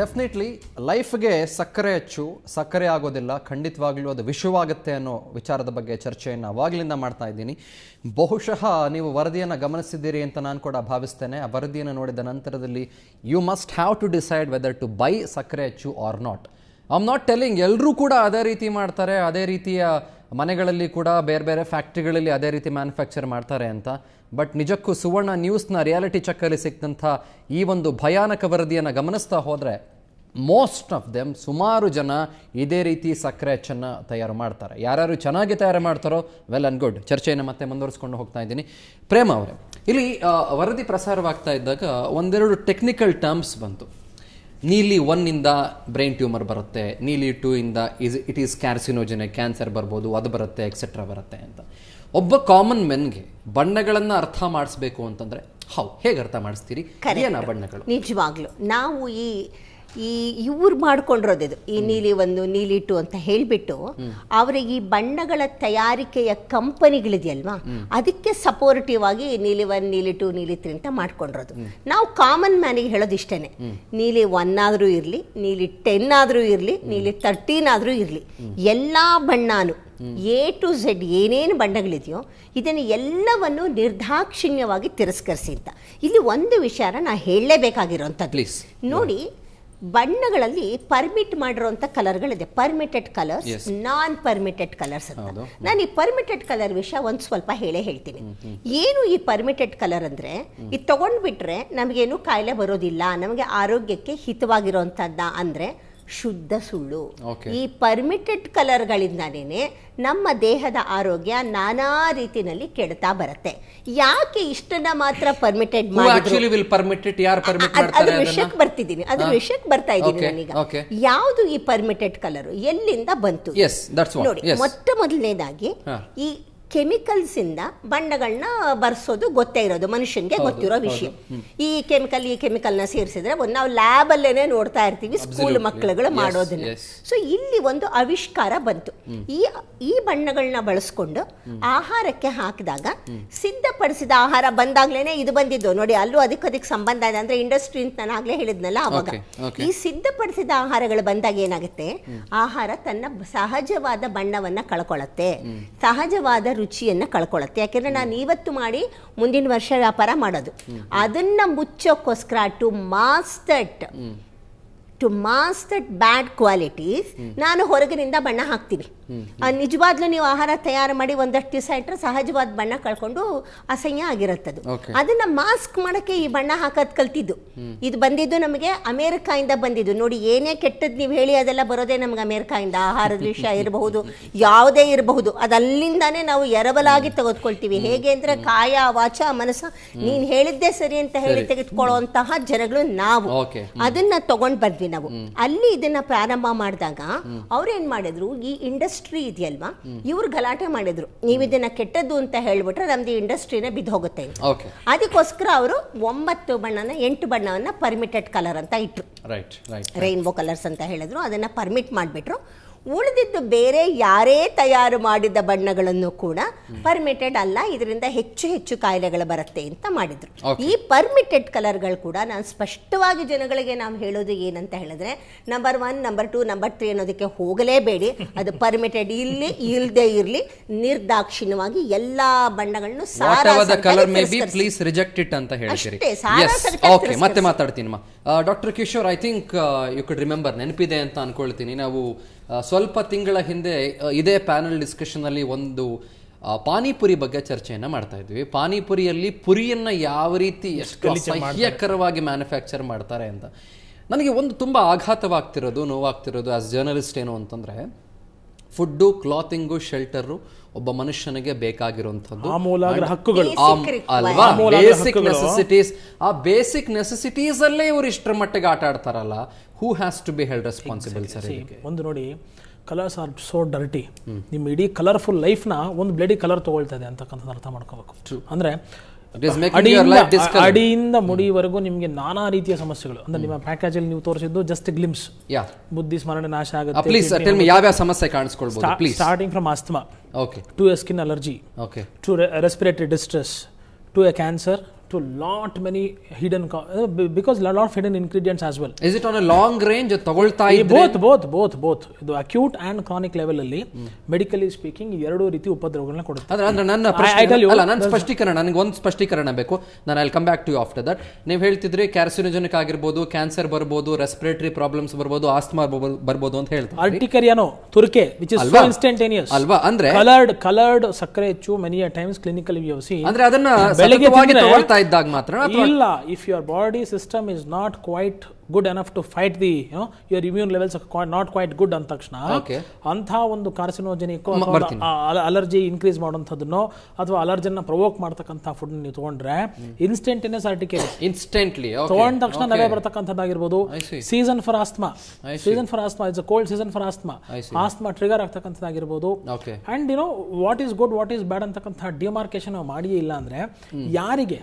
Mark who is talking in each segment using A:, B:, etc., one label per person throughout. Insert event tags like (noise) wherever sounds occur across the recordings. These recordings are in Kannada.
A: ಡೆಫಿನೆಟ್ಲಿ ಲೈಫ್ಗೆ ಸಕ್ಕರೆ ಹೆಚ್ಚು ಸಕ್ಕರೆ ಆಗೋದಿಲ್ಲ ಖಂಡಿತವಾಗ್ಲೂ ಅದು ವಿಷವಾಗುತ್ತೆ ಅನ್ನೋ ವಿಚಾರದ ಬಗ್ಗೆ ಚರ್ಚೆಯನ್ನು ಅವಾಗಲಿಂದ ಮಾಡ್ತಾ ಇದ್ದೀನಿ ಬಹುಶಃ ನೀವು ವರದಿಯನ್ನು ಗಮನಿಸಿದ್ದೀರಿ ಅಂತ ನಾನು ಕೂಡ ಭಾವಿಸ್ತೇನೆ ಆ ವರದಿಯನ್ನು ನೋಡಿದ ನಂತರದಲ್ಲಿ you must have to decide whether to buy ಸಕ್ಕರೆ ಹೆಚ್ಚು or not I am not telling ಎಲ್ಲರೂ ಕೂಡ ಅದೇ ರೀತಿ ಮಾಡ್ತಾರೆ ಅದೇ ರೀತಿಯ ಮನೆಗಳಲ್ಲಿ ಕೂಡ ಬೇರೆ ಬೇರೆ ಫ್ಯಾಕ್ಟ್ರಿಗಳಲ್ಲಿ ಅದೇ ರೀತಿ ಮ್ಯಾನುಫ್ಯಾಕ್ಚರ್ ಮಾಡ್ತಾರೆ ಅಂತ ಬಟ್ ನಿಜಕ್ಕೂ ಸುವರ್ಣ ನ್ಯೂಸ್ನ ರಿಯಾಲಿಟಿ ಚೆಕ್ಕಲ್ಲಿ ಸಿಕ್ಕಂಥ ಈ ಒಂದು ಭಯಾನಕ ವರದಿಯನ್ನು ಗಮನಿಸ್ತಾ ಹೋದರೆ ಮೋಸ್ಟ್ ಆಫ್ ದೆಮ್ ಸುಮಾರು ಜನ ಇದೇ ರೀತಿ ಸಕ್ಕರೆ ಅಚ್ಚನ್ನು ತಯಾರು ಮಾಡ್ತಾರೆ ಯಾರ್ಯಾರು ಚೆನ್ನಾಗಿ ತಯಾರು ಮಾಡ್ತಾರೋ ವೆಲ್ ಅಂಡ್ ಗುಡ್ ಚರ್ಚೆಯನ್ನು ಮತ್ತೆ ಮುಂದುವರಿಸ್ಕೊಂಡು ಹೋಗ್ತಾ ಇದ್ದೀನಿ ಪ್ರೇಮ ಅವರೇ ಇಲ್ಲಿ ವರದಿ ಪ್ರಸಾರವಾಗ್ತಾ ಇದ್ದಾಗ ಒಂದೆರಡು ಟೆಕ್ನಿಕಲ್ ಟರ್ಮ್ಸ್ ಬಂತು ನೀಲಿ ಒನ್ನಿಂದ ಬ್ರೈನ್ ಟ್ಯೂಮರ್ ಬರುತ್ತೆ ನೀಲಿ ಟೂ ಇಂದ is it is carcinogenic cancer ಬರ್ಬೋದು ಅದು ಬರುತ್ತೆ ಎಕ್ಸೆಟ್ರಾ ಬರುತ್ತೆ ಅಂತ ಒಬ್ಬ ಕಾಮನ್ ಮೆನ್ಗೆ ಬಣ್ಣಗಳನ್ನು ಅರ್ಥ ಮಾಡಿಸ್ಬೇಕು ಅಂತಂದ್ರೆ ಹೌ ಹೇಗೆ ಅರ್ಥ ಮಾಡಿಸ್ತೀರಿ ಬಣ್ಣಗಳು
B: ನಿಜವಾಗ್ಲೂ ನಾವು ಈ ಈ ಇವ್ರು ಮಾಡ್ಕೊಂಡಿರೋದಿದು ಈ ನೀಲಿ ಒಂದು ನೀಲಿ ಟು ಅಂತ ಹೇಳಿಬಿಟ್ಟು ಅವ್ರಿಗೆ ಈ ಬಣ್ಣಗಳ ತಯಾರಿಕೆಯ ಕಂಪನಿಗಳಿದೆಯಲ್ವಾ ಅದಕ್ಕೆ ಸಪೋರ್ಟಿವ್ ಆಗಿ ನೀಲಿ ಒನ್ ನೀಲಿ ಟು ನೀಲಿ ತ್ರೀ ಅಂತ ಮಾಡ್ಕೊಂಡಿರೋದು ನಾವು ಕಾಮನ್ ಮ್ಯಾನಿಗೆ ಹೇಳೋದು ಇಷ್ಟೇನೆ ನೀಲಿ ಒನ್ ಆದರೂ ಇರಲಿ ನೀಲಿ ಟೆನ್ ಆದರೂ ಇರಲಿ ನೀಲಿ ತರ್ಟೀನ್ ಆದರೂ ಇರಲಿ ಎಲ್ಲ ಬಣ್ಣನೂ ಎ ಟು ಝೆಡ್ ಏನೇನು ಬಣ್ಣಗಳಿದೆಯೋ ಇದನ್ನು ಎಲ್ಲವನ್ನು ನಿರ್ದಾಕ್ಷಿಣ್ಯವಾಗಿ ತಿರಸ್ಕರಿಸಿ ಅಂತ ಇಲ್ಲಿ ಒಂದು ವಿಚಾರ ನಾ ಹೇಳಲೇಬೇಕಾಗಿರೋಂಥದ್ದು ನೋಡಿ ಬಣ್ಣಗಳಲ್ಲಿ ಪರ್ಮಿಟ್ ಮಾಡಿರುವಂತ ಕಲರ್ಗಳಿದೆ permitted colours non permitted colours ಅಂತ ನಾನು ಈ ಪರ್ಮಿಟೆಡ್ ಕಲರ್ ವಿಷಯ ಒಂದ್ ಸ್ವಲ್ಪ ಹೇಳೇ ಹೇಳ್ತೀನಿ ಏನು ಈ ಪರ್ಮಿಟೆಡ್ ಕಲರ್ ಅಂದ್ರೆ ಇದು ತಗೊಂಡ್ಬಿಟ್ರೆ ನಮಗೇನು ಕಾಯಿಲೆ ಬರೋದಿಲ್ಲ ನಮಗೆ ಆರೋಗ್ಯಕ್ಕೆ ಹಿತವಾಗಿರುವಂತದ್ದ ಅಂದ್ರೆ ಶುದ್ಧ ಸುಳ್ಳು ಈ ಪರ್ಮಿಟೆಡ್ ಕಲರ್ಗಳಿಂದಾನೇ ನಮ್ಮ ದೇಹದ ಆರೋಗ್ಯ ನಾನಾ ರೀತಿನಲ್ಲಿ ಕೆಡ್ತಾ ಬರುತ್ತೆ ಯಾಕೆ ಇಷ್ಟನ್ನ ಮಾತ್ರ ಪರ್ಮಿಟೆಡ್ ಅದ್ರ ವಿಷಯಕ್ಕೆ ಬರ್ತಿದ್ದೀನಿ ಅದ್ರ ವಿಷಯಕ್ಕೆ ಬರ್ತಾ ಇದ್ದೀನಿ ಯಾವುದು ಈ ಪರ್ಮಿಟೆಡ್ ಕಲರ್ ಎಲ್ಲಿಂದ ಬಂತು ನೋಡಿ ಮೊಟ್ಟ ಮೊದಲನೇದಾಗಿ ಈ ಕೆಮಿಕಲ್ಸ್ ಇಂದ ಬಣ್ಣಗಳನ್ನ ಬರ್ಸೋದು ಗೊತ್ತೇ ಇರೋದು ಮನುಷ್ಯನಿಗೆ ಗೊತ್ತಿರೋ ವಿಷಯ ಈ ಕೆಮಿಕಲ್ ಈ ಕೆಮಿಕಲ್ನ ಸೇರಿಸಿದ್ರೆ ಒಂದು ನಾವು ಲ್ಯಾಬಲ್ಲೇನೆ ನೋಡ್ತಾ ಇರ್ತೀವಿ ಸ್ಕೂಲ್ ಮಕ್ಕಳುಗಳು ಮಾಡೋದನ್ನ ಸೊ ಇಲ್ಲಿ ಒಂದು ಆವಿಷ್ಕಾರ ಬಂತು ಈ ಈ ಬಣ್ಣಗಳನ್ನ ಬಳಸ್ಕೊಂಡು ಆಹಾರಕ್ಕೆ ಹಾಕಿದಾಗ ಸಿದ್ಧಪಡಿಸಿದ ಆಹಾರ ಬಂದಾಗ್ಲೇನೆ ಇದು ಬಂದಿದ್ದು ನೋಡಿ ಅಲ್ಲೂ ಅದಕ್ಕೆ ಸಂಬಂಧ ಇದೆ ಅಂದ್ರೆ ಇಂಡಸ್ಟ್ರಿ ಅಂತ ನಾನು ಆಗ್ಲೇ ಹೇಳಿದ್ನಲ್ಲ ಅವಾಗ ಈ ಸಿದ್ಧಪಡಿಸಿದ ಆಹಾರಗಳು ಬಂದಾಗ ಏನಾಗುತ್ತೆ ಆಹಾರ ತನ್ನ ಸಹಜವಾದ ಬಣ್ಣವನ್ನ ಕಳ್ಕೊಳ್ಳುತ್ತೆ ಸಹಜವಾದ ರುಚಿಯನ್ನು ಕಳ್ಕೊಳ್ಳುತ್ತೆ ಯಾಕೆಂದರೆ ನಾನು ಇವತ್ತು ಮಾಡಿ ಮುಂದಿನ ವರ್ಷ ವ್ಯಾಪಾರ ಮಾಡೋದು ಅದನ್ನು ಮುಚ್ಚೋಕ್ಕೋಸ್ಕರ to mask that to mask bad qualities ನಾನು ಹೊರಗಿನಿಂದ ಬಣ್ಣ ಹಾಕ್ತೀನಿ ನಿಜವಾದ್ಲು ನೀವು ಆಹಾರ ತಯಾರು ಮಾಡಿ ಒಂದಷ್ಟು ದಿವಸ ಇಟ್ಟರೆ ಸಹಜವಾದ ಬಣ್ಣ ಕಳ್ಕೊಂಡು ಅಸಹ್ಯ ಆಗಿರುತ್ತದು ಅದನ್ನ ಮಾಸ್ಕ್ ಮಾಡಕ್ಕೆ ಈ ಬಣ್ಣ ಹಾಕೋದ್ ಕಲ್ತಿದ್ದು ಇದು ಬಂದಿದ್ದು ನಮಗೆ ಅಮೆರಿಕ ಬಂದಿದ್ದು ನೋಡಿ ಏನೇ ಕೆಟ್ಟದ್ದು ನೀವು ಹೇಳಿ ಅದೆಲ್ಲ ಬರೋದೇ ನಮ್ಗೆ ಅಮೆರಿಕ ಇಂದ ಆಹಾರದ ವಿಷಯ (laughs) ಇರಬಹುದು ಯಾವುದೇ ಇರಬಹುದು ಅದಲ್ಲಿಂದಾನೇ ನಾವು ಎರವಲಾಗಿ ತೆಗೆದುಕೊಳ್ತೀವಿ ಹೇಗೆ ಅಂದ್ರೆ ಕಾಯ ವಾಚ ಮನಸ್ಸ ನೀನ್ ಹೇಳಿದ್ದೇ ಸರಿ ಅಂತ ಹೇಳಿ ತೆಗೆದುಕೊಳ್ಳುವಂತಹ ಜನಗಳು ನಾವು ಅದನ್ನ ತಗೊಂಡ್ ಬಂದ್ವಿ ನಾವು ಅಲ್ಲಿ ಇದನ್ನ ಪ್ರಾರಂಭ ಮಾಡಿದಾಗ ಅವ್ರೇನ್ ಮಾಡಿದ್ರು ಈ ಇಂಡಸ್ಟ್ರಿ ಇಂಡಸ್ಟ್ರಿ ಇದೆಯಲ್ವಾ ಇವ್ರು ಗಲಾಟೆ ಮಾಡಿದ್ರು ನೀವು ಇದನ್ನ ಕೆಟ್ಟದ್ದು ಅಂತ ಹೇಳ್ಬಿಟ್ರೆ ನಮ್ದು ಇಂಡಸ್ಟ್ರಿನೇ ಬಿದ್ದು ಹೋಗುತ್ತೆ ಅದಕ್ಕೋಸ್ಕರ ಅವರು ಒಂಬತ್ತು ಬಣ್ಣನ ಎಂಟು ಬಣ್ಣವನ್ನ ಪರ್ಮಿಟೆಡ್ ಕಲರ್ ಅಂತ ಇಟ್ರು ರೈನ್ಬೋ ಕಲರ್ಸ್ ಅಂತ ಹೇಳಿದ್ರು ಅದನ್ನ ಪರ್ಮಿಟ್ ಮಾಡಿಬಿಟ್ರು ಉಳಿದಿದ್ದು ಬೇರೆ ಯಾರೇ ತಯಾರು ಮಾಡಿದ ಬಣ್ಣಗಳನ್ನು ಕೂಡ ಪರ್ಮಿಟೆಡ್ ಅಲ್ಲ ಇದರಿಂದ ಹೆಚ್ಚು ಹೆಚ್ಚು ಕಾಯಿಲೆಗಳು ಬರುತ್ತೆ ಅಂತ ಮಾಡಿದ್ರು ಈ ಪರ್ಮಿಟೆಡ್ ಕಲರ್ಗಳು ಕೂಡ ನಾನು ಸ್ಪಷ್ಟವಾಗಿ ಜನಗಳಿಗೆ ನಾವು ಹೇಳೋದು ಏನಂತ ಹೇಳಿದ್ರೆ number one number two number three ಅನ್ನೋದಕ್ಕೆ ಹೋಗಲೇಬೇಡಿ ಅದು ಪರ್ಮಿಟೆಡ್ ಇಲ್ಲಿ ಇಲ್ಲದೆ ಇರಲಿ ನಿರ್ದಾಕ್ಷಿಣ್ಯವಾಗಿ ಎಲ್ಲಾ ಬಣ್ಣಗಳನ್ನು
A: ಮತ್ತೆ ಮಾತಾಡ್ತೀನಿ doctor Kishore I think you could remember ನೆನಪಿದೆ ಅಂತ ಅನ್ಕೊಳ್ತೀನಿ ನಾವು ಸ್ವಲ್ಪ ತಿಂಗಳ ಹಿಂದೆ ಇದೇ ಪ್ಯಾನಲ್ ಅಲ್ಲಿ ಒಂದು ಪಾನಿಪುರಿ ಬಗ್ಗೆ ಚರ್ಚೆಯನ್ನು ಮಾಡ್ತಾ ಇದ್ವಿ ಪಾನಿಪುರಿಯಲ್ಲಿ ಪುರಿಯನ್ನು ಯಾವ ರೀತಿ ಎಷ್ಟು ಮ್ಯಾನುಫ್ಯಾಕ್ಚರ್ ಮಾಡ್ತಾರೆ ಅಂತ ನನಗೆ ಒಂದು ತುಂಬ ಆಘಾತವಾಗ್ತಿರೋದು ನೋವಾಗ್ತಿರೋದು ಆಸ್ ಜರ್ನಲಿಸ್ಟ್ ಏನು ಅಂತಂದರೆ ಫುಡ್ಡು ಕ್ಲಾತಿಂಗು ಶೆಲ್ಟರು ಒಬ್ಬ ಮನುಷ್ಯನಿಗೆ ಬೇಕಾಗಿರುವಂಥದ್ದು ಅಲ್ವಾ ಬೇಸಿಕ್ ನೆಸೆಸಿಟೀಸ್ ಆ ಬೇಸಿಕ್ ನೆಸೆಸಿಟೀಸ್ ಅಲ್ಲೇ ಇವ್ರು ಇಷ್ಟರ ಮಟ್ಟಿಗೆ
C: ಆಟ ಆಡ್ತಾರಲ್ಲ who has to be held responsible sir ಒಂದು ನೋಡಿ ಕಲರ್ಸ್ ಆರ್ ಸೋ ಡರ್ಟಿ ನಿಮ್ಮ ಇಡೀ ಕಲರ್ಫುಲ್ ಲೈಫ್ನ ಒಂದು ಬ್ಲಡಿ ಕಲರ್ ತಗೊಳ್ತಾ ಇದೆ ಅಂತಕ್ಕಂಥದ್ದು ಅರ್ಥ ಮಾಡ್ಕೋಬೇಕು ಅಂದರೆ ಅಡಿಯಿಂದ hmm. ಮುಡಿವರೆಗೂ ನಿಮಗೆ ನಾನಾ ರೀತಿಯ ಸಮಸ್ಯೆಗಳು ಅಂದ್ರೆ hmm. ನಿಮ್ಮ ಪ್ಯಾಕೇಜ್ ಅಲ್ಲಿ ನೀವು ತೋರಿಸಿದ್ದು ಜಸ್ಟ್ ಗ್ಲಿಮ್ಸ್ ಬುದ್ಧಿ ಸ್ಮರಣೆ ನಾಶ ಆಗುತ್ತೆ ah, ಸಮಸ್ಯೆ ಕಾಣಿಸ್ಕೊಳ್ಬಹುದು starting from asthma to a skin allergy to respiratory distress to a cancer to lot many hidden uh, because lot of hidden ingredients as well. Is it on a long range? ತಗೊಳ್ತಾ ಬೋತ್ ಬೋತ್ ಬೋತ್ ಬೋತ್ ಇದು ಅಕ್ಯೂಟ್ ಆ್ಯಂಡ್ ಕ್ರಾನಿಕ್ ಲೆವೆಲ್ ಅಲ್ಲಿ ಮೆಡಿಕಲಿ ಸ್ಪೀಕಿಂಗ್ ಎರಡು ರೀತಿ ಉಪದ್ರವಗಳನ್ನ ಕೊಡುತ್ತೆ ಅಂದ್ರೆ ನನ್ನ ಅಲ್ಲ ನನ್ನ ಸ್ಪಷ್ಟೀಕರಣ
A: ನನಗೆ ಒಂದು ಸ್ಪಷ್ಟೀಕರಣ ಬೇಕು ನಾನು I'll come back to you after that ನೀವು ಹೇಳ್ತಿದ್ರೆ ಕ್ಯಾರ್ಸಿನೋಜೆನಿಕ್ ಆಗಿರ್ಬೋದು ಕ್ಯಾನ್ಸರ್ ಬರ್ಬೋದು ರೆಸ್ಪಿರೇಟರಿ ಪ್ರಾಬ್ಲಮ್ಸ್ ಬರ್ಬೋದು ಆಸ್ಮಾ ಬರ್ಬೋದು ಅಂತ ಹೇಳ್ತಾರೆ ಆರ್ಟಿಕರಿಯಾನೋ ತುರ್ಕೆ ವಿಚ್ ಇಸ್ ಇನ್ಸ್ಟಂಟೇನಿಯಸ್ ಅಲ್ವಾ ಅಂದ್ರೆ
C: ಕಲರ್ಡ್ ಕಲರ್ಡ್ ಸಕ್ಕರೆ ಹೆಚ್ಚು ಮೆನಿ ಟೈಮ್ಸ್ ಕ್ಲಿನಿಕಲ್ ವ್ಯವಸಿ ಅಂದ್ರೆ ಅದನ್ನ ಬೆಳಗ್ಗೆ ತಗೊಳ್ತಾ ಇದ್ದಾಗ ಮಾತ್ರ ಇಲ್ಲ if your body system is not quite good enough to fight the your immune levels not quite good ಅಂದ ತಕ್ಷಣ ಒಂದು ಕಾರ್ಸಿನೋಜೆನಿಕ್ ಅಲರ್ಜಿ ಇನ್ಕ್ರೀಸ್ ಮಾಡುವಂಥದ್ದನ್ನು ಅಥವಾ ಅಲರ್ಜಿನ ಪ್ರವೋಕ್ ಮಾಡ್ತಕ್ಕಂಥ ಫುಡ್ ನೀವು ತಗೊಂಡ್ರೆ ಇನ್ಸ್ಟೆಂಟೇನಿಯಸ್ ಇನ್ಸ್ಟೆಂಟ್ಲಿ ತಗೊಂಡ ತಕ್ಷಣ ಬರ್ತಕ್ಕಂಥದ್ದಾಗಿರ್ಬೋದು season for asthma season for asthma is cold season for asthma asthma trigger ಆಗ್ತಕ್ಕಂಥದ್ದಾಗಿರ್ಬೋದು and you know what is good what is bad ಅಂತಕ್ಕಂಥ ಡಿಮಾರ್ಕೇಶನ್ ನಾವು ಮಾಡಿಯೇ ಇಲ್ಲ ಅಂದ್ರೆ ಯಾರಿಗೆ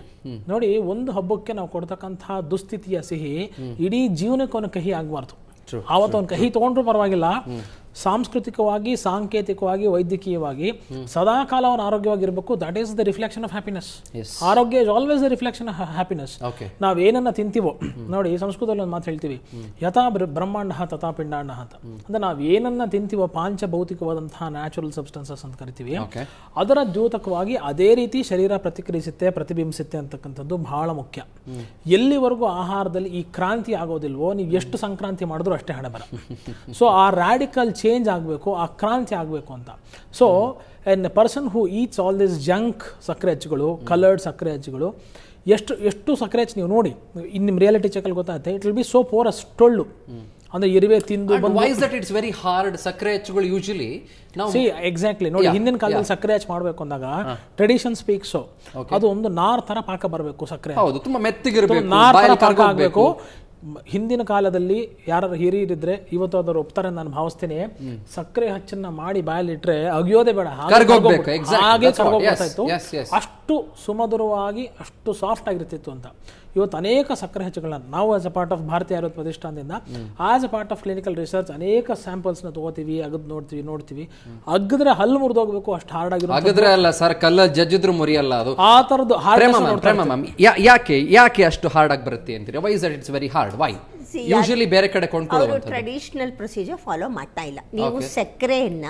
C: ನೋಡಿ ಒಂದು ಹಬ್ಬಕ್ಕೆ ನಾವು ಕೊಡ್ತಕ್ಕಂಥ ದುಸ್ಥಿತಿಯ ಸಿಹಿ ಇಡೀ ಇಡೀ ಜೀವನಕ್ಕೆ ಅವನ ಕಹಿ ಆಗಬಾರ್ದು ಅವತ್ತು ಅವ್ನು ಕಹಿ ತೊಗೊಂಡ್ರು ಪರವಾಗಿಲ್ಲ ಸಾಂಸ್ಕೃತಿಕವಾಗಿ ಸಾಂಕೇತಿಕವಾಗಿ ವೈದ್ಯಕೀಯವಾಗಿ ಸದಾ ಕಾಲ ಅವನು ಆರೋಗ್ಯವಾಗಿರಬೇಕು that is the reflection of happiness ಆರೋಗ್ಯ is always the reflection of happiness ಏನನ್ನ ತಿಂತೀವೋ ನೋಡಿ ಸಂಸ್ಕೃತದಲ್ಲಿ ಒಂದು ಮಾತು ಹೇಳ್ತೀವಿ ಯಥಾ ಬ್ರಹ್ಮಾಂಡ ತಥಾ ಪಿಂಡಾಂಡ ಅಂತ ಅಂದ್ರೆ ನಾವು ಏನನ್ನ ತಿಂತೀವೋ ಪಾಂಚ ಭೌತಿಕವಾದಂತಹ ನ್ಯಾಚುರಲ್ ಸಬ್ಸ್ಟೆನ್ಸಸ್ ಅಂತ ಕರಿತೀವಿ ಅದರ ದ್ಯೋತಕವಾಗಿ ಅದೇ ರೀತಿ ಶರೀರ ಪ್ರತಿಕ್ರಿಯಿಸುತ್ತೆ ಪ್ರತಿಬಿಂಬಿಸುತ್ತೆ ಅಂತಕ್ಕಂಥದ್ದು ಬಹಳ ಮುಖ್ಯ ಎಲ್ಲಿವರೆಗೂ ಆಹಾರದಲ್ಲಿ ಈ ಕ್ರಾಂತಿ ಆಗೋದಿಲ್ವೋ ನೀವು ಎಷ್ಟು ಸಂಕ್ರಾಂತಿ ಮಾಡಿದ್ರು ಅಷ್ಟೇ ಹಣ ಬರ ಸೊ ಆ ರಾಡಿಕಲ್ ಚೇಂಜ್ ಆಗಬೇಕು ಆ ಕ್ರಾಂತಿ ಆಗಬೇಕು ಅಂತ so an person who eats all this junk ಸಕ್ಕರೆ ಹಚ್ಚುಗಳು ಕಲರ್ಡ್ ಸಕ್ಕರೆ ಹಚ್ಚುಗಳು ಎಷ್ಟು ಎಷ್ಟು ಸಕ್ಕರೆ ಹಚ್ಚಿ ನೀವು ನೋಡಿ ಇನ್ನು ನಿಮ್ಮ ರಿಯಾಲಿಟಿ ಅಲ್ಲಿ ಗೊತ್ತಾಗುತ್ತೆ it will be so poor ಅಷ್ಟೊಳ್ಳು ಟೊಳ್ಳು ಅಂದ್ರೆ ಇರುವೆ ತಿಂದು
A: ಇಟ್ಸ್ ವೆರಿ ಹಾರ್ಡ್ ಸಕ್ಕರೆ ಹಚ್ಚುಗಳು ಯೂಶಲಿ
C: ಸಿ ಎಕ್ಸಾಕ್ಟ್ಲಿ ನೋಡಿ ಹಿಂದಿನ ಕಾಲದಲ್ಲಿ ಸಕ್ಕರೆ ಹಚ್ಚಿ ಮಾಡಬೇಕು ಅಂದಾಗ ಟ್ರೆಡಿಷನ್ ಸ್ಪೀಕ್ಸು ಅದು ಒಂದು ನಾರ್ ತರ ಪಾಕ ಬರಬೇಕು ಸಕ್ಕರೆ ಹೌದು ತುಂಬಾ ಮೆತ್ತಗಿರಬೇಕು ನಾರ್ ತರ ಪಾಕ ಆಗಬೇಕು ಹಿಂದಿನ ಕಾಲದಲ್ಲಿ ಯಾರು ಹಿರಿಯರಿದ್ರೆ ಇವತ್ತು ಅದರ ಒಪ್ತಾರೆ ನಾನು ಭಾವಿಸ್ತೇನೆ ಸಕ್ಕರೆ ಹಚ್ಚನ್ನ ಮಾಡಿ ಬಾಯಲ್ಲಿಟ್ರೆ ಅಗಿಯೋದೇ ಬೇಡ ಹಾಗೆ ಅಷ್ಟು ಸುಮಧುರವಾಗಿ ಅಷ್ಟು ಸಾಫ್ಟ್ ಆಗಿರ್ತಿತ್ತು ಅಂತ ಇವತ್ತು ಅನೇಕ ಸಕ್ಕರೆ ಹೆಚ್ಚುಗಳನ್ನ ನಾವು ಆಸ್ ಅ ಪಾರ್ಟ್ ಆಫ್ ಭಾರತೀಯ ಆರೋಗ್ಯ ಪ್ರತಿಷ್ಠಾನದಿಂದ as a part of clinical research ಅನೇಕ ಸ್ಯಾಂಪಲ್ಸ್ನ ತಗೋತೀವಿ ಅಗದ್ ನೋಡ್ತೀವಿ ನೋಡ್ತೀವಿ ಅಗ್ಗದ್ರೆ ಹಲ್ಲು ಮುರಿದೋಗ್ಬೇಕು ಅಷ್ಟು ಹಾರ್ಡ್ ಆಗಿರೋ ಅಗದ್ರೆ ಅಲ್ಲ
A: ಸರ್ ಕಲ್ಲ ಜಜ್ಜಿದ್ರು ಮುರಿಯಲ್ಲ ಅದು ಆ ಥರದ್ದು ಯಾಕೆ ಯಾಕೆ ಅಷ್ಟು ಹಾರ್ಡ್ ಆಗಿ ಬರುತ್ತೆ ಅಂತೀರಿ why is it's very hard why usually ಬೇರೆ ಕಡೆ ಕೊಂಡ್ಕೊಳ್ಳೋದು
B: ಟ್ರೆಡಿಷನಲ್ ಪ್ರೊಸೀಜರ್ ಫಾಲೋ ಮಾಡ್ತಾ ಇಲ್ಲ ನೀವು ಸಕ್ಕರೆಯನ್ನ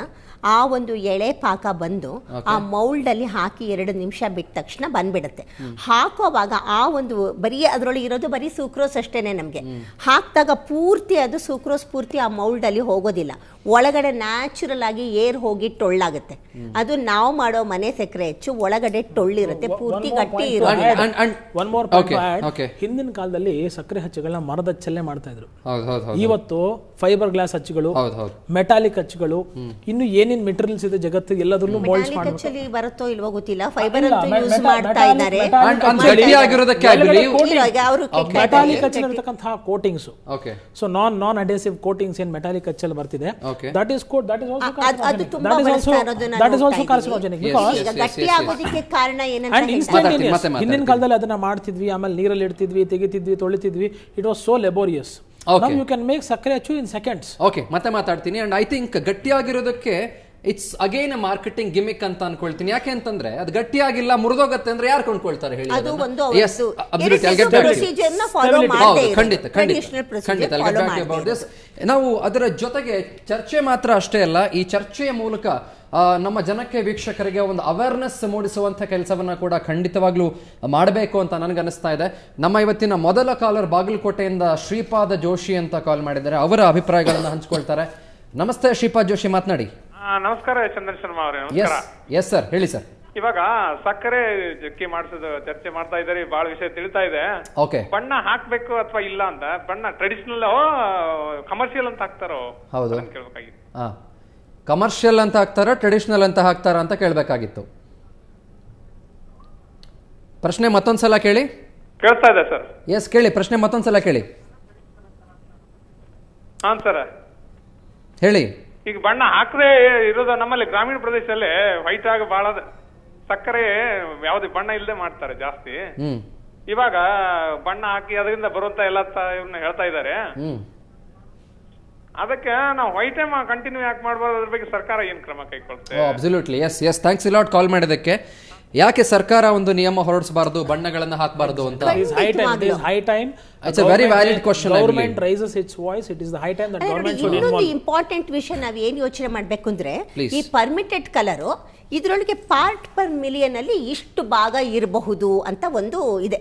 B: ಆ ಒಂದು ಎಳೆ ಪಾಕ ಬಂದು ಆ ಮೌಲ್ಡ್ ಅಲ್ಲಿ ಹಾಕಿ ಎರಡು ನಿಮಿಷ ಬಿಟ್ಟ ತಕ್ಷಣ ಬಂದ್ಬಿಡುತ್ತೆ ಹಾಕೋವಾಗ ಆ ಒಂದು ಬರೀ ಅದರೊಳಗೆ ಇರೋದು ಬರೀ ಸೂಕ್ರೋಸ್ ಅಷ್ಟೇನೆ ನಮಗೆ ಹಾಕಿದಾಗ ಪೂರ್ತಿ ಅದು ಸೂಕ್ರೋಸ್ ಪೂರ್ತಿ ಆ ಮೌಲ್ಡ್ ಅಲ್ಲಿ ಹೋಗೋದಿಲ್ಲ ಒಳಗಡೆ ನ್ಯಾಚುರಲ್ ಆಗಿ ಏರ್ ಹೋಗಿ ಟೊಳ್ಳಾಗುತ್ತೆ ಅದು ನಾವು ಮಾಡೋ ಮನೆ ಸಕ್ಕರೆ ಹೆಚ್ಚು ಒಳಗಡೆ ಟೊಳ್ಳಿರುತ್ತೆ ಪೂರ್ತಿ ಗಟ್ಟಿ ಇರುತ್ತೆ
C: ಹಿಂದಿನ ಕಾಲದಲ್ಲಿ ಸಕ್ಕರೆ ಹಚ್ಚುಗಳನ್ನ ಮರದ ಹಚ್ಚಲ್ಲೇ ಮಾಡ್ತಾ ಇದ್ರು ಇವತ್ತು ಫೈಬರ್ ಗ್ಲಾಸ್ ಹಚ್ಚುಗಳು ಮೆಟಾಲಿಕ್ ಹಚ್ಚುಗಳು ಇನ್ನು ಏನೇ ಏನೇನ್ ಮೆಟೀರಿಯಲ್ಸ್ ಇದೆ ಜಗತ್ತು ಎಲ್ಲದರಲ್ಲೂ ಮೋಲ್ಡ್ಸ್ ಆಕ್ಚುಲಿ
B: ಬರುತ್ತೋ ಇಲ್ವೋ ಗೊತ್ತಿಲ್ಲ ಫೈಬರ್ ಅಂತ ಯೂಸ್ ಮಾಡ್ತಾ ಇದ್ದಾರೆ ಮೆಟಾಲಿಕ್ ಅಚ್ಚಲ್ ಇರತಕ್ಕಂತಹ coatings
C: so non non adhesive coatings ಏನ್ ಮೆಟಾಲಿಕ್ ಅಚ್ಚಲ್ ಬರ್ತಿದೆ that is coat that is also that is also carcinogenic
B: ಕಾರಣ ಏನಂತ ಹಿಂದಿನ
C: ಕಾಲದಲ್ಲಿ ಅದನ್ನ ಮಾಡ್ತಿದ್ವಿ ಆಮೇಲೆ ನೀರಲ್ಲಿ ಇಡ್ತಿದ್ವಿ ತೆಗಿತಿದ್ವಿ ತೊಳಿತಿದ್ವಿ it was so laborious you can make ಸಕ್ಕರೆ ಅಚ್ಚು ಇನ್ ಸೆಕೆಂಡ್ಸ್
A: ಓಕೆ ಮತ್ತೆ ಮಾತಾಡ್ತೀನಿ ಅಂಡ್ ಐ ಥಿಂಕ್
C: ಗಟ್ಟಿಯಾಗಿರೋದಕ್ಕೆ
A: ಇಟ್ಸ್ ಅಗೈನ್ ಮಾರ್ಕೆಟಿಂಗ್ ಗಿಮಿಕ್ ಅಂತ ಅನ್ಕೊಳ್ತೀನಿ ಯಾಕೆ ಅಂತಂದ್ರೆ ಅದು ಗಟ್ಟಿಯಾಗಿಲ್ಲ ಮುರಿದೋಗತ್ತೆ ಅಂದ್ರೆ ಯಾರು ಕೊಂಡ್ಕೊಳ್ತಾರೆ ಹೇಳಿ ಖಂಡಿತ ಖಂಡಿತ ನಾವು ಅದರ ಜೊತೆಗೆ ಚರ್ಚೆ ಮಾತ್ರ ಅಷ್ಟೇ ಅಲ್ಲ ಈ ಚರ್ಚೆಯ ಮೂಲಕ ನಮ್ಮ ಜನಕ್ಕೆ ವೀಕ್ಷಕರಿಗೆ ಒಂದು ಅವೇರ್ನೆಸ್ ಮೂಡಿಸುವಂತ ಕೆಲಸವನ್ನ ಕೂಡ ಖಂಡಿತವಾಗ್ಲೂ ಮಾಡಬೇಕು ಅಂತ ನನಗನ್ನಿಸ್ತಾ ಇದೆ ನಮ್ಮ ಇವತ್ತಿನ ಮೊದಲ ಕಾಲರ್ ಬಾಗಲಕೋಟೆಯಿಂದ ಶ್ರೀಪಾದ ಜೋಶಿ ಅಂತ ಕಾಲ್ ಮಾಡಿದ್ದಾರೆ ಅವರ ಅಭಿಪ್ರಾಯಗಳನ್ನು ಹಂಚ್ಕೊಳ್ತಾರೆ ನಮಸ್ತೆ ಶ್ರೀಪಾದ್ ಜೋಶಿ ಮಾತನಾಡಿ
C: ನಮಸ್ಕಾರ ಚಂದ್ರ ಶರ್ಮಾ ಅವರೇ ನಮಸ್ಕಾರ
A: ಎಸ್ ಸರ್ ಹೇಳಿ ಸರ್
C: ಇವಾಗ ಸಕ್ಕರೆ ಜಕ್ಕಿ ಮಾಡಿಸೋದು ಚರ್ಚೆ ಮಾಡ್ತಾ ಇದ್ದಾರೆ ಬಹಳ ವಿಷಯ ತಿಳಿತಾ ಇದೆ ಓಕೆ ಬಣ್ಣ ಹಾಕ್ಬೇಕು ಅಥವಾ ಇಲ್ಲ ಅಂತ ಬಣ್ಣ ಟ್ರೆಡಿಷನಲ್ ಕಮರ್ಷಿಯಲ್ ಅಂತ ಹಾಕ್ತಾರೋ ಹೌದು ಕೇಳ್ಬೇಕಾಗಿತ್ತು
A: ಕಮರ್ಷಿಯಲ್ ಅಂತ ಹಾಕ್ತಾರ ಟ್ರೆಡಿಷನಲ್ ಅಂತ ಹಾಕ್ತಾರ ಅಂತ ಕೇಳಬೇಕಾಗಿತ್ತು ಪ್ರಶ್ನೆ ಮತ್ತೊಂದ್ಸಲ ಕೇಳಿ
C: ಕೇಳ್ತಾ ಇದೆ ಸರ್
A: ಎಸ್ ಕೇಳಿ ಪ್ರಶ್ನೆ ಮತ್ತೊಂದ್ಸಲ ಕೇಳಿ ಹಾಂ ಸರ್ ಹೇಳಿ
C: ಈಗ ಬಣ್ಣ ಹಾಕದೆ ಇರೋದು ನಮ್ಮಲ್ಲಿ ಗ್ರಾಮೀಣ ಪ್ರದೇಶದಲ್ಲಿ ವೈಟ್ ಆಗ ಬಹಳ ಸಕ್ಕರೆ ಯಾವ್ದು ಬಣ್ಣ ಇಲ್ಲದೆ ಮಾಡ್ತಾರೆ ಜಾಸ್ತಿ ಇವಾಗ ಬಣ್ಣ ಹಾಕಿ ಅದರಿಂದ ಬರುವಂತ ಎಲ್ಲ ಇವ್ನ ಹೇಳ್ತಾ ಇದಾರೆ ಅದಕ್ಕೆ ನಾವು ವೈಟ್ ಕಂಟಿನ್ಯೂ ಯಾಕೆ ಮಾಡಬಾರ್ದು ಅದ್ರ ಬಗ್ಗೆ ಸರ್ಕಾರ ಏನ್ ಕ್ರಮ
A: ಕೈಗೊಳ್ತೇವೆ ಅಬ್ಸಲ್ಯೂಟ್ಲಿ ಥ್ಯಾಂಕ್ಸ್ ಕಾಲ್ ಮಾಡಿದಕ್ಕೆ ಯಾಕೆ ಸರ್ಕಾರ ಒಂದು ನಿಯಮ ಹೊರಡಿಸಬಾರದು ಬಣ್ಣಗಳನ್ನು ಹಾಕಬಾರದು ಅಂತ
B: ಇಂಪಾರ್ಟೆಂಟ್ ವಿಷಯ ನಾವು ಏನ್ ಯೋಚನೆ ಮಾಡ್ಬೇಕು ಅಂದ್ರೆ ಈ ಪರ್ಮಿಟೆಡ್ ಕಲರ್ ಇದ್ರೊಳಗೆ ಪಾರ್ಟ್ ಪರ್ ಮಿಲಿಯನ್ ಅಲ್ಲಿ ಇಷ್ಟು ಭಾಗ ಇರಬಹುದು ಅಂತ ಒಂದು ಇದೆ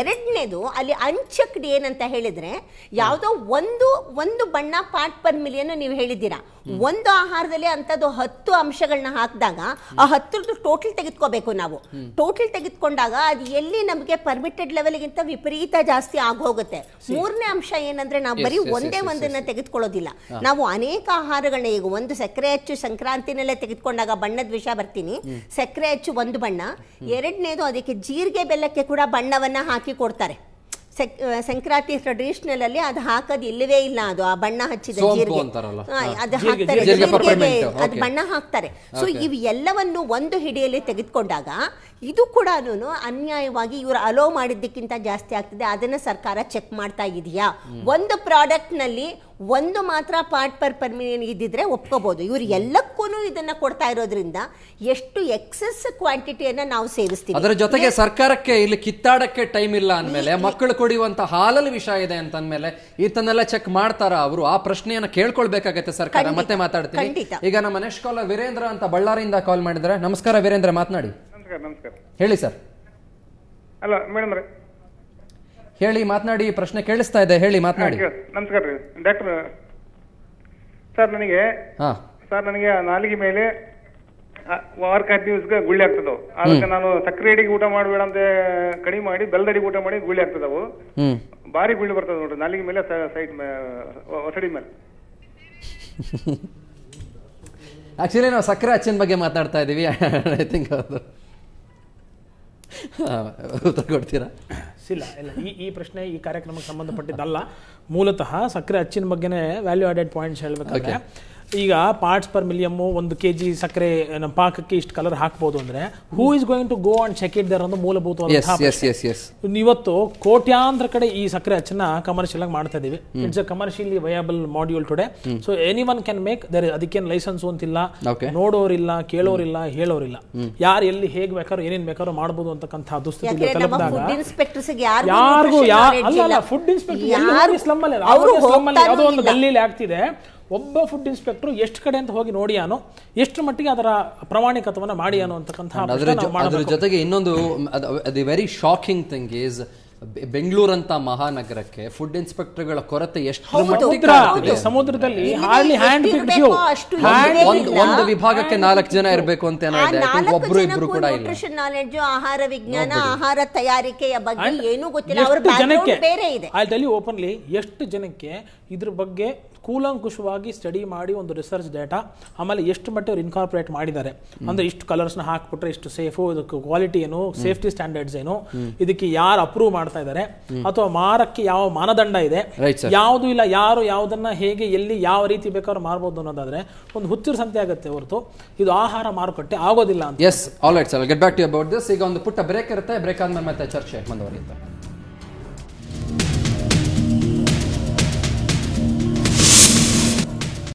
B: ಎರಡನೇದು ಅಲ್ಲಿ ಅಂಚಕಡಿ ಏನಂತ ಹೇಳಿದ್ರೆ ಯಾವುದೋ ಒಂದು ಒಂದು ಬಣ್ಣ ಪಾರ್ಟ್ ಪರ್ ಮಿಲಿಯನ್ ನೀವು ಹೇಳಿದ್ದೀರಾ ಒಂದು ಆಹಾರದಲ್ಲಿ ಅಂಥದ್ದು ಹತ್ತು ಅಂಶಗಳನ್ನ ಹಾಕಿದಾಗ ಆ ಹತ್ತರದ್ದು ಟೋಟಲ್ ತೆಗೆದುಕೋಬೇಕು ನಾವು ಟೋಟಲ್ ತೆಗೆದುಕೊಂಡಾಗ ಅದು ಎಲ್ಲಿ ನಮಗೆ ಪರ್ಮಿಟೆಡ್ ಗಿಂತ ವಿಪರೀತ ಜಾಸ್ತಿ ಆಗೋಗುತ್ತೆ ಮೂರನೇ ಅಂಶ ಏನಂದ್ರೆ ನಾವು ಬರೀ ಒಂದೇ ಒಂದನ್ನ ತೆಗೆದುಕೊಳ್ಳೋದಿಲ್ಲ ನಾವು ಅನೇಕ ಆಹಾರಗಳನ್ನ ಈಗ ಒಂದು ಸಕ್ಕರೆ ಹೆಚ್ಚು ಸಂಕ್ರಾಂತಿನಲ್ಲೇ ತೆಗೆದುಕೊಂಡಾಗ ಬಣ್ಣದ ವಿಷ ಬರ್ತೀನಿ ಸಕ್ಕರೆ ಹೆಚ್ಚು ಒಂದು ಬಣ್ಣ ಎರಡನೇದು ಅದಕ್ಕೆ ಜೀರಿಗೆ ಬೆಲ್ಲಕ್ಕೆ ಕೂಡ ಬಣ್ಣವನ್ನ ಹಾಕಿ ಕೊಡ್ತಾರೆ ಸಂಕ್ರಾಂತಿ ಟ್ರೆಡಿಷನಲ್ ಅಲ್ಲಿ ಅದು ಹಾಕೋದು ಇಲ್ಲವೇ ಇಲ್ಲ ಅದು ಆ ಬಣ್ಣ ಹಚ್ಚಿದ ಜೀರಿಗೆ ಅದು ಹಾಕ್ತಾರೆ ಅದು ಬಣ್ಣ ಹಾಕ್ತಾರೆ ಸೊ ಇವೆಲ್ಲವನ್ನು ಒಂದು ಹಿಡಿಯಲ್ಲಿ ತೆಗೆದುಕೊಂಡಾಗ ಇದು ಕೂಡ ಅನ್ಯಾಯವಾಗಿ ಇವರು ಅಲೋ ಮಾಡಿದ್ದಕ್ಕಿಂತ ಜಾಸ್ತಿ ಆಗ್ತದೆ ಅದನ್ನ ಸರ್ಕಾರ ಚೆಕ್ ಮಾಡ್ತಾ ಇದೆಯಾ ಒಂದು ಪ್ರಾಡಕ್ಟ್ ನಲ್ಲಿ ಒಂದು ಮಾತ್ರ ಪಾರ್ಟ್ ಪರ್ ಪರ್ಮಿಲಿಯನ್ ಇದ್ದಿದ್ರೆ ಒಪ್ಕೋಬೋದು ಇವರು ಎಲ್ಲಕ್ಕೂ ಇದನ್ನ ಕೊಡ್ತಾ ಇರೋದ್ರಿಂದ ಎಷ್ಟು ಎಕ್ಸೆಸ್ ಕ್ವಾಂಟಿಟಿಯನ್ನ ನಾವು ಸೇವಿಸ್ತೀವಿ ಅದರ ಜೊತೆಗೆ
A: ಸರ್ಕಾರಕ್ಕೆ ಇಲ್ಲಿ ಕಿತ್ತಾಡಕ್ಕೆ ಟೈಮ್ ಇಲ್ಲ ಅಂದ್ಮೇಲೆ ಮಕ್ಕಳು ಕುಡಿಯುವಂತ ಹಾಲಲ್ಲಿ ವಿಷಯ ಇದೆ ಅಂತ ಅಂದ್ಮೇಲೆ ಈತನೆಲ್ಲ ಚೆಕ್ ಮಾಡ್ತಾರ ಅವರು ಆ ಪ್ರಶ್ನೆಯನ್ನ ಕೇಳ್ಕೊಳ್ಬೇಕಾಗತ್ತೆ ಸರ್ಕಾರ ಮತ್ತೆ ಮಾತಾಡ್ತೀನಿ ಈಗ ನಮ್ಮ ನೆಕ್ಸ್ಟ್ ಕಾಲ ವೀರೇಂದ್ರ ಅಂತ ಬಳ್ಳಾರಿಯಿಂದ ಕಾಲ್ ಮಾಡಿದ್ರೆ ನಮಸ್ಕಾರ ವೀರೇಂದ್ರ ಮಾತನಾಡಿ ನಮಸ್ಕಾರ ನಮಸ್ಕಾರ ಹೇಳಿ ಸರ್ ಅಲ್ಲ ಮೇಡಮ್ ಹೇಳಿ ಮಾತನಾಡಿ ಪ್ರಶ್ನೆ ಕೇಳಿಸ್ತಾ ಇದೆ ಹೇಳಿ ಮಾತನಾಡಿ
C: ನಮಸ್ಕಾರ ರೀ ಡಾಕ್ಟರ್ ಸರ್ ನನಗೆ ಹಾ ಸರ್ ನನಗೆ ನಾಲಿಗೆ ಮೇಲೆ ವಾರಕ್ಕೆ ಹತ್ತು ದಿವಸ ಗುಳ್ಳಿ ಆಗ್ತದವು ಅದಕ್ಕೆ ನಾನು ಸಕ್ಕರೆ ಅಡಿಗೆ ಊಟ ಮಾಡಬೇಡ ಅಂತ ಕಡಿಮೆ ಮಾಡಿ ಬೆಲ್ಲದಡಿ ಊಟ ಮಾಡಿ ಗುಳ್ಳಿ ಆಗ್ತದವು ಭಾರಿ ಗುಳ್ಳಿ ಬರ್ತದ ನೋಡ್ರಿ ನಾಲಿಗೆ ಮೇಲೆ ಸೈಡ್ ಒಸಡಿ ಮೇಲೆ
A: ಆಕ್ಚುಲಿ (laughs) ನಾವು ಸಕ್ಕರೆ ಅಚ್ಚಿನ ಬಗ್ಗೆ ಮಾತಾಡ್ತಾ ಇದ್ದೀವಿ ಐ (laughs) ಥಿಂಕ್ ಅದು ಉತ್ತರ ಕೊಡ್ತೀರಾ
C: ಇಲ್ಲ ಇಲ್ಲ ಈ ಈ ಪ್ರಶ್ನೆ ಈ ಕಾರ್ಯಕ್ರಮಕ್ಕೆ ಸಂಬಂಧಪಟ್ಟಿದ್ದಲ್ಲ ಮೂಲತಃ ಸಕ್ಕರೆ ಅಚ್ಚಿನ ಬಗ್ಗೆನೇ ವ್ಯಾಲ್ಯೂ ಆಡೆಡ್ ಪಾಯಿಂಟ್ಸ್ ಹೇಳಬೇಕಾದ್ರೆ ಈಗ ಪಾರ್ಟ್ಸ್ ಪರ್ ಮಿಲಿಯಮ್ಮು ಒಂದು ಕೆ ಜಿ ಸಕ್ಕರೆ ನಮ್ಮ ಪಾಕಕ್ಕೆ ಇಷ್ಟು ಕಲರ್ ಹಾಕ್ಬೋದು ಅಂದ್ರೆ who is going to go and check it there ಒಂದು ಮೂಲಭೂತವಾದ ಇವತ್ತು ಕೋಟ್ಯಾಂತರ ಕಡೆ ಈ ಸಕ್ಕರೆ ಅಚ್ಚನ್ನ ಕಮರ್ಷಿಯಲ್ ಆಗಿ ಮಾಡ್ತಾ ಇದೀವಿ it's a commercially viable module today so any one can make there ಅದಕ್ಕೇನು ಲೈಸೆನ್ಸ್ ಅಂತಿಲ್ಲ ನೋಡೋರಿಲ್ಲ ಕೇಳೋರಿಲ್ಲ ಹೇಳೋರಿಲ್ಲ ಯಾರು ಎಲ್ಲಿ ಹೇಗೆ ಬೇಕಾದ್ರೂ ಏನೇನ್ ಬೇಕಾದ್ರೂ ಮಾಡಬಹುದು ಅಂತಕ್ಕಂಥ ದುಸ್ಥಿತಿ ತಲುಪಿದಾಗ
B: ಯಾರಿಗೂ ಅಲ್ಲ ಫುಡ್ ಇನ್ಸ್ಪೆಕ್ಟರ್ ಸ್ಲಮ್ ಯಾವುದೋ ಒಂದು
C: ಗಲ್ಲೀಲಿ ಆಗ್ತಿದೆ ಒಬ್ಬ ಫುಡ್ ಇನ್ಸ್ಪೆಕ್ಟರ್ ಎಷ್ಟು ಕಡೆ ಅಂತ ಹೋಗಿ ನೋಡಿಯಾನೋ ಎಷ್ಟು ಮಟ್ಟಿಗೆ ಅದರ ಪ್ರಮಾಣಿಕತ್ವವನ್ನು ಮಾಡಿಯಾನೋ ಅಂತಕ್ಕಂತಹ
A: ಜೊತೆಗೆ ಇನ್ನೊಂದು the very shocking thing is ಬೆಂಗಳೂರಂತ ಮಹಾನಗರಕ್ಕೆ ಫುಡ್ ಇನ್ಸ್ಪೆಕ್ಟರ್ಗಳ ಕೊರತೆ ಎಷ್ಟು ಮಟ್ಟಿಗೆ ಸಮುದ್ರದಲ್ಲಿ ಹಾರ್ಲಿ ಹ್ಯಾಂಡ್ ಒಂದು ವಿಭಾಗಕ್ಕೆ ನಾಲ್ಕು ಜನ ಇರಬೇಕು ಅಂತ ಒಬ್ರು ಇಬ್ರು ಕೂಡ ಇಲ್ಲ
B: ನಾಲೆಡ್ಜ್ ಆಹಾರ ವಿಜ್ಞಾನ ಆಹಾರ ತಯಾರಿಕೆಯ ಬಗ್ಗೆ ಏನು ಗೊತ್ತಿಲ್ಲ ಜನಕ್ಕೆ ಬೇರೆ ಇದೆ
C: ಅಲ್ಲಿ ಓಪನ್ಲಿ ಎಷ್ಟು ಜನಕ್ಕೆ ಇದ್ರ ಬಗ್ಗೆ ಕೂಲಂಕುಶವಾಗಿ ಸ್ಟಡಿ ಮಾಡಿ ಒಂದು ರಿಸರ್ಚ್ ಡೇಟಾ ಆಮೇಲೆ ಎಷ್ಟು ಮಟ್ಟ ಅವ್ರು ಇನ್ಕಾರ್ಪೊರೇಟ್ ಮಾಡಿದ್ದಾರೆ ಅಂದ್ರೆ ಇಷ್ಟು ಕಲರ್ಸ್ ನ ಹಾಕ್ಬಿಟ್ರೆ ಇಷ್ಟು ಸೇಫು ಇದಕ್ಕೆ ಕ್ವಾಲಿಟಿ ಏನು ಸೇಫ್ಟಿ ಸ್ಟ್ಯಾಂಡರ್ಡ್ಸ್ ಏನು ಇದಕ್ಕೆ ಯಾರು ಅಪ್ರೂವ್ ಮಾಡ್ತಾ ಇದ್ದಾರೆ ಅಥವಾ ಮಾರಕ್ಕೆ ಯಾವ ಮಾನದಂಡ ಇದೆ ಯಾವುದು ಇಲ್ಲ ಯಾರು ಯಾವುದನ್ನ ಹೇಗೆ ಎಲ್ಲಿ ಯಾವ ರೀತಿ ಬೇಕಾದ್ರೂ ಮಾರ್ಬೋದು ಅನ್ನೋದಾದ್ರೆ ಒಂದು ಹುಚ್ಚಿರ ಸಂತೆ ಆಗುತ್ತೆ ಹೊರತು ಇದು ಆಹಾರ ಮಾರುಕಟ್ಟೆ ಆಗೋದಿಲ್ಲ ಅಂತ
A: yes all right sir get back to ಈಗ ಒಂದು ಪುಟ್ಟ ಬ್ರೇಕ್ ಇರುತ್ತೆ ಬ್ರೇಕ್ ಆದ್ಮೇಲೆ ಮತ್ತೆ ಚರ್ಚೆ ಮುಂದುವರಿಯುತ್ತೆ